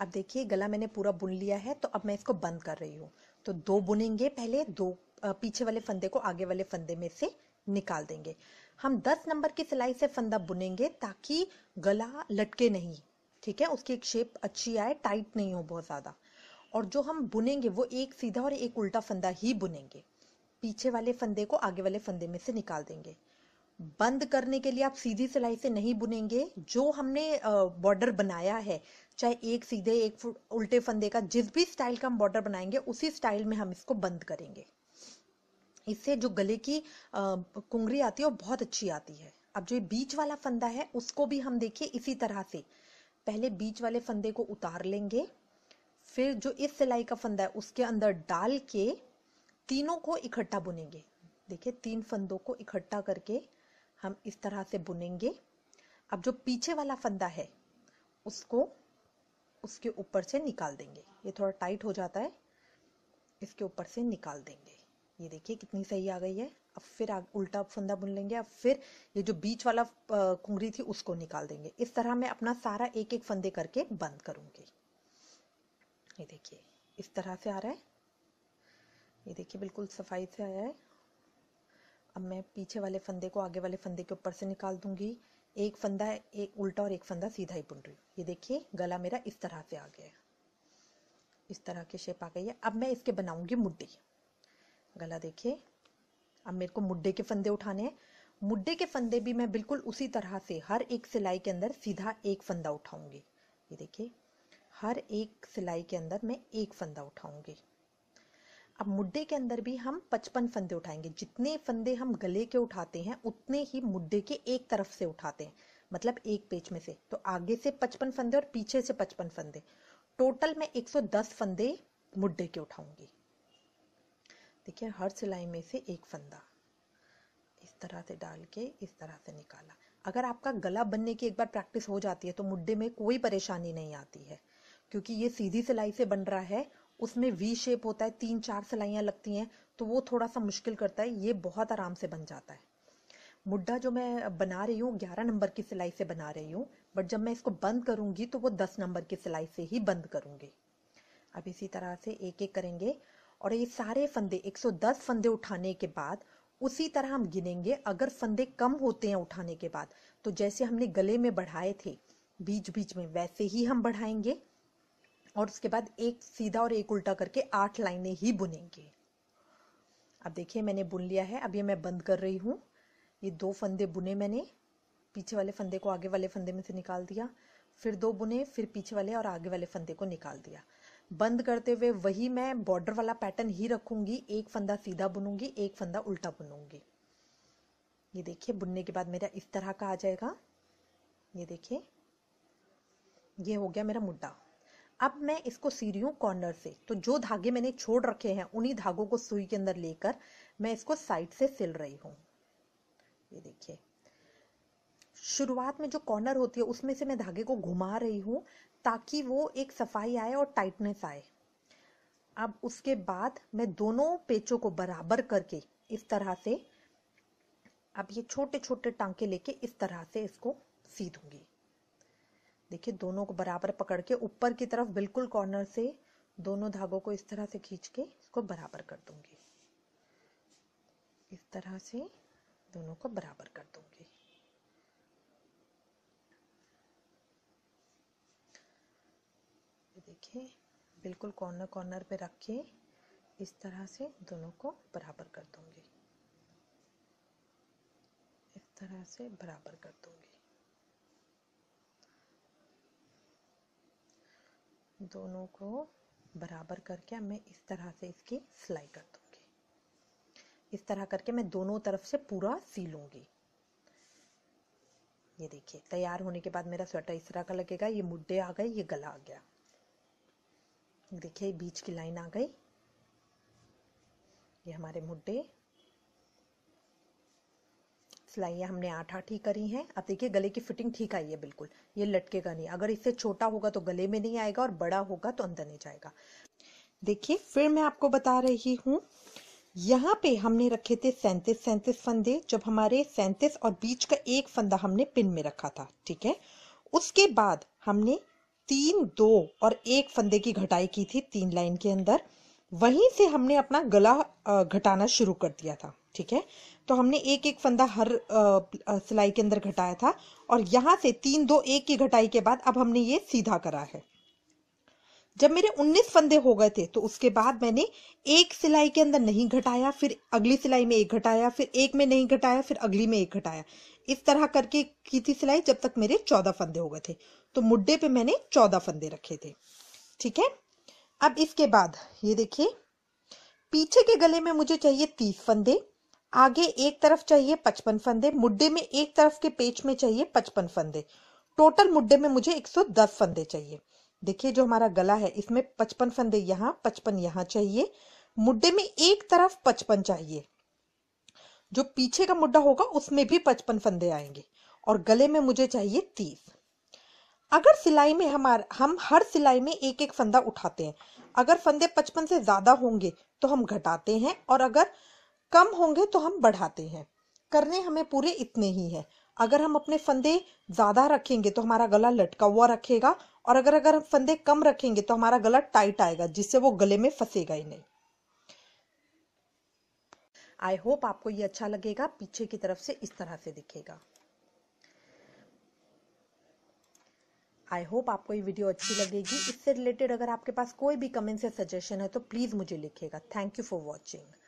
अब देखिए गला मैंने पूरा बुन लिया है तो अब मैं इसको बंद कर रही हूँ तो दो बुनेंगे पहले दो पीछे वाले फंदे को आगे वाले फंदे में से निकाल देंगे हम 10 नंबर की सिलाई से फंदा बुनेंगे ताकि गला लटके नहीं ठीक है उसकी एक शेप अच्छी आए टाइट नहीं हो बहुत ज़्यादा और जो हम बुनेंगे वो एक सीधा और एक उल्टा फंदा ही बुनेंगे पीछे वाले फंदे को आगे वाले फंदे में से निकाल देंगे बंद करने के लिए आप सीधी सिलाई से नहीं बुनेंगे जो हमने बॉर्डर बनाया है चाहे एक सीधे एक उल्टे फंदे का जिस भी स्टाइल का हम बॉर्डर बनाएंगे उसी स्टाइल में हम इसको बंद करेंगे इससे जो गले की कुंगरी आती है वो बहुत अच्छी आती है अब जो बीच वाला फंदा है उसको भी हम देखिए इसी तरह से पहले बीच वाले फंदे को उतार लेंगे फिर जो इस सिलाई का फंदा है उसके अंदर डाल के तीनों को इकट्ठा बुनेंगे देखिए तीन फंदों को इकट्ठा करके हम इस तरह से बुनेंगे अब जो पीछे वाला फंदा है उसको उसके ऊपर से निकाल देंगे ये थोड़ा टाइट हो जाता है इसके ऊपर से निकाल देंगे ये देखिए कितनी सही आ गई है अब फिर आग, उल्टा फंदा बुन लेंगे अब फिर ये जो बीच वाला कुंगरी थी उसको निकाल देंगे इस तरह मैं अपना सारा एक एक फंदे करके बंद करूंगी ये देखिए इस तरह से आ रहा है ये देखिए बिल्कुल सफाई से आया है अब मैं पीछे वाले फंदे को आगे वाले फंदे के ऊपर से निकाल दूंगी एक फंदा एक उल्टा और एक फंदा सीधा ही बुन रही हूँ ये देखिए गला मेरा इस तरह से आ गया है इस तरह की शेप आ गई है अब मैं इसके बनाऊंगी मुड्डी गला देखिए अब मेरे को मुड्डे के फंदे उठाने हैं मुड्डे के फंदे भी मैं बिल्कुल उसी तरह से हर एक सिलाई के अंदर सीधा एक फंदा उठाऊंगी ये देखिए हर एक सिलाई के अंदर मैं एक फंदा उठाऊंगी अब मुड्डे के अंदर भी हम पचपन फंदे उठाएंगे जितने फंदे हम गले के उठाते हैं उतने ही मुड्डे के एक तरफ से उठाते हैं मतलब एक पेच में से तो आगे से पचपन फंदे और पीछे से पचपन फंदे टोटल मैं 110 फंदे मुड्डे के उठाऊंगी देखिए हर सिलाई में से एक फंदा इस तरह से डाल के इस तरह से निकाला अगर आपका गला बनने की एक बार प्रैक्टिस हो जाती है तो मुड्डे में कोई परेशानी नहीं आती है क्योंकि ये सीधी सिलाई से बन रहा है उसमें वी शेप होता है तीन चार सिलाइयाँ लगती हैं तो वो थोड़ा सा मुश्किल करता है ये बहुत आराम से बन जाता है मुड्ढा जो मैं बना रही हूँ ग्यारह नंबर की सिलाई से बना रही हूँ बट जब मैं इसको बंद करूँगी तो वो दस नंबर की सिलाई से ही बंद करूँगी अब इसी तरह से एक एक करेंगे और ये सारे फंदे 110 फंदे उठाने के बाद उसी तरह हम गिनेंगे अगर फंदे कम होते हैं उठाने के बाद तो जैसे हमने गले में बढ़ाए थे बीच बीच में वैसे ही हम बढ़ाएंगे और उसके बाद एक सीधा और एक उल्टा करके आठ लाइनें ही बुनेंगे अब देखिए मैंने बुन लिया है अब ये मैं बंद कर रही हूँ ये दो फंदे बुने मैंने पीछे वाले फंदे को आगे वाले फंदे में से निकाल दिया फिर दो बुने फिर पीछे वाले और आगे वाले फंदे को निकाल दिया बंद करते हुए वही मैं बॉर्डर वाला पैटर्न ही रखूंगी एक फंदा सीधा बुनूंगी एक फंदा उल्टा बुनूंगी ये देखिए बुनने के बाद मेरा इस तरह का आ जाएगा ये देखिए ये हो गया मेरा मुद्दा अब मैं इसको सी कॉर्नर से तो जो धागे मैंने छोड़ रखे हैं उन्हीं धागों को सुई के अंदर लेकर मैं इसको साइड से सिल रही हूँ ये देखिए शुरुआत में जो कॉर्नर होती है उसमें से मैं धागे को घुमा रही हूँ ताकि वो एक सफाई आए और टाइटनेस आए अब उसके बाद मैं दोनों पेचों को बराबर करके इस तरह से अब ये छोटे छोटे टांके लेके इस तरह से इसको सी दूंगी देखिए दोनों को बराबर पकड़ के ऊपर की तरफ बिल्कुल कॉर्नर से दोनों धागों को इस तरह से खींच के इसको बराबर कर दूंगी इस तरह से दोनों को बराबर कर दूंगी देखिए बिल्कुल कॉर्नर कॉर्नर पे रख के इस तरह से दोनों को बराबर कर दूंगी इस तरह से बराबर कर दूंगी दोनों को बराबर करके मैं इस तरह से इसकी सिलाई कर दूंगी इस तरह करके मैं दोनों तरफ से पूरा सी लूंगी ये देखिए तैयार होने के बाद मेरा स्वेटर इस तरह का लगेगा ये मुड्डे आ गए ये गला आ गया देखिए बीच की लाइन आ गई ये हमारे मुड्डे सिलाइयाँ हमने आठ आठ ही करी हैं अब देखिए गले की फिटिंग ठीक आई है बिल्कुल ये लटकेगा नहीं अगर इससे छोटा होगा तो गले में नहीं आएगा और बड़ा होगा तो अंदर नहीं जाएगा देखिए फिर मैं आपको बता रही हूँ यहाँ पे हमने रखे थे सैंतीस सैंतीस फंदे जब हमारे सैंतीस और बीच का एक फंदा हमने पिन में रखा था ठीक है उसके बाद हमने तीन दो और एक फंदे की घटाई की थी तीन लाइन के अंदर वहीं से हमने अपना गला घटाना शुरू कर दिया था ठीक है तो हमने एक एक फंदा हर सिलाई के अंदर घटाया था और यहाँ से तीन दो एक की घटाई के बाद अब हमने ये सीधा करा है जब मेरे 19 फंदे हो गए थे तो उसके बाद मैंने एक सिलाई के अंदर नहीं घटाया फिर अगली सिलाई में एक घटाया फिर एक में नहीं घटाया फिर अगली में एक घटाया इस तरह करके की थी सिलाई जब तक मेरे 14 फंदे हो गए थे तो मुड्डे पे मैंने 14 फंदे रखे थे ठीक है अब इसके बाद ये देखिए पीछे के गले में मुझे चाहिए तीस फंदे आगे एक तरफ चाहिए पचपन फंदे मुड्डे में एक तरफ के पेच में चाहिए पचपन फंदे टोटल मुड्डे में मुझे 110 फंदे चाहिए देखिए जो हमारा गला है इसमें पचपन फंदे यहाँ पचपन यहाँ चाहिए मुड्डे में एक तरफ पचपन चाहिए जो पीछे का मुड्डा होगा उसमें भी पचपन फंदे आएंगे और गले में मुझे चाहिए तीस अगर सिलाई में हमार हम हर सिलाई में एक एक फंदा उठाते हैं अगर फंदे पचपन से ज्यादा होंगे तो हम घटाते हैं और अगर कम होंगे तो हम बढ़ाते हैं करने हमें पूरे इतने ही हैं अगर हम अपने फंदे ज़्यादा रखेंगे तो हमारा गला लटका हुआ रखेगा और अगर अगर हम फंदे कम रखेंगे तो हमारा गला टाइट आएगा जिससे वो गले में फंसेगा ही नहीं आई होप आपको ये अच्छा लगेगा पीछे की तरफ से इस तरह से दिखेगा आई होप आपको ये वीडियो अच्छी लगेगी इससे रिलेटेड अगर आपके पास कोई भी कमेंट्स या सजेशन है तो प्लीज़ मुझे लिखेगा थैंक यू फॉर वॉचिंग